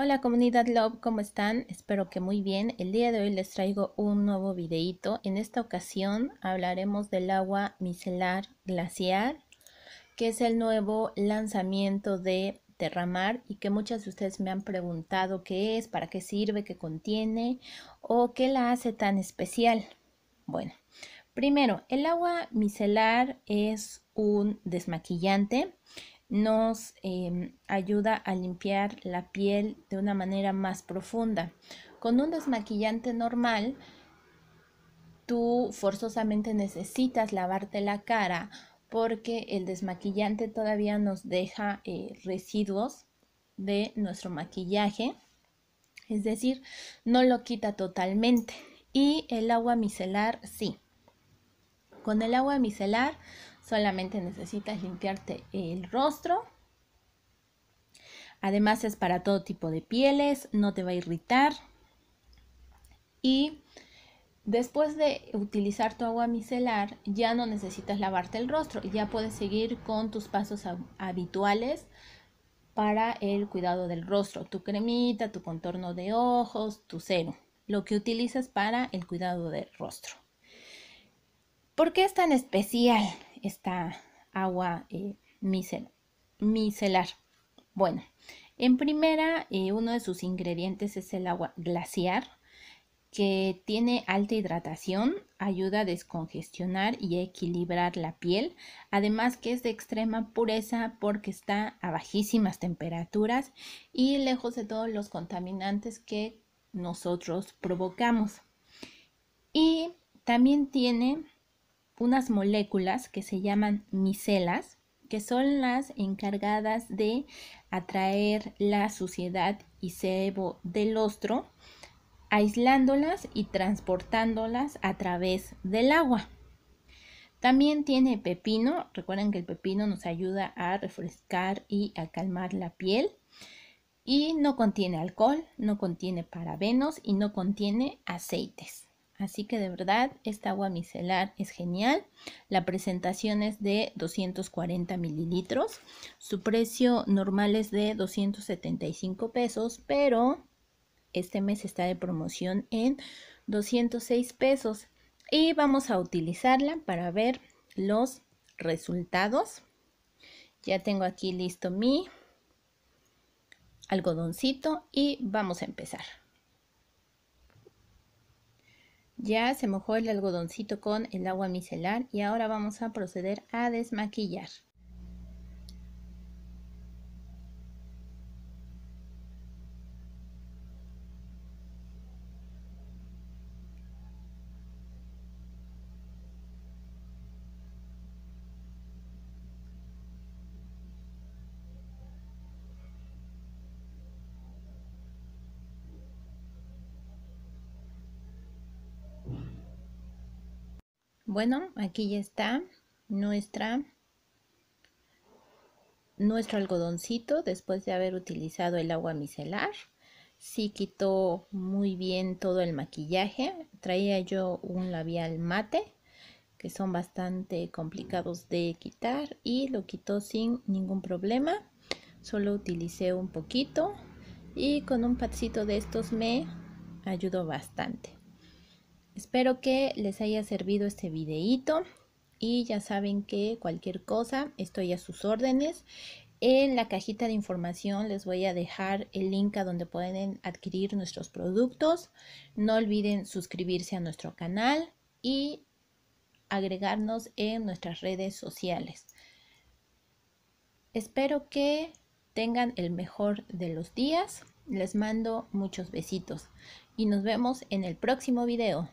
Hola comunidad Love, ¿cómo están? Espero que muy bien. El día de hoy les traigo un nuevo videito. En esta ocasión hablaremos del agua micelar glaciar, que es el nuevo lanzamiento de Terramar y que muchas de ustedes me han preguntado qué es, para qué sirve, qué contiene o qué la hace tan especial. Bueno, primero, el agua micelar es un desmaquillante nos em, ayuda a limpiar la piel de una manera más profunda. Con un desmaquillante normal, tú forzosamente necesitas lavarte la cara porque el desmaquillante todavía nos deja eh, residuos de nuestro maquillaje, es decir, no lo quita totalmente. Y el agua micelar sí. Con el agua micelar Solamente necesitas limpiarte el rostro. Además es para todo tipo de pieles, no te va a irritar. Y después de utilizar tu agua micelar, ya no necesitas lavarte el rostro, ya puedes seguir con tus pasos habituales para el cuidado del rostro, tu cremita, tu contorno de ojos, tu cero, lo que utilizas para el cuidado del rostro. ¿Por qué es tan especial? esta agua eh, micelar. Bueno, en primera, eh, uno de sus ingredientes es el agua glaciar, que tiene alta hidratación, ayuda a descongestionar y a equilibrar la piel, además que es de extrema pureza porque está a bajísimas temperaturas y lejos de todos los contaminantes que nosotros provocamos. Y también tiene unas moléculas que se llaman micelas, que son las encargadas de atraer la suciedad y sebo del ostro, aislándolas y transportándolas a través del agua. También tiene pepino, recuerden que el pepino nos ayuda a refrescar y a calmar la piel. Y no contiene alcohol, no contiene parabenos y no contiene aceites. Así que de verdad, esta agua micelar es genial. La presentación es de 240 mililitros. Su precio normal es de 275 pesos, pero este mes está de promoción en 206 pesos. Y vamos a utilizarla para ver los resultados. Ya tengo aquí listo mi algodoncito y vamos a empezar. Ya se mojó el algodoncito con el agua micelar y ahora vamos a proceder a desmaquillar. Bueno, aquí ya está nuestra, nuestro algodoncito después de haber utilizado el agua micelar. Sí quitó muy bien todo el maquillaje. Traía yo un labial mate que son bastante complicados de quitar y lo quitó sin ningún problema. Solo utilicé un poquito y con un patcito de estos me ayudó bastante. Espero que les haya servido este videito y ya saben que cualquier cosa estoy a sus órdenes. En la cajita de información les voy a dejar el link a donde pueden adquirir nuestros productos. No olviden suscribirse a nuestro canal y agregarnos en nuestras redes sociales. Espero que tengan el mejor de los días. Les mando muchos besitos y nos vemos en el próximo video.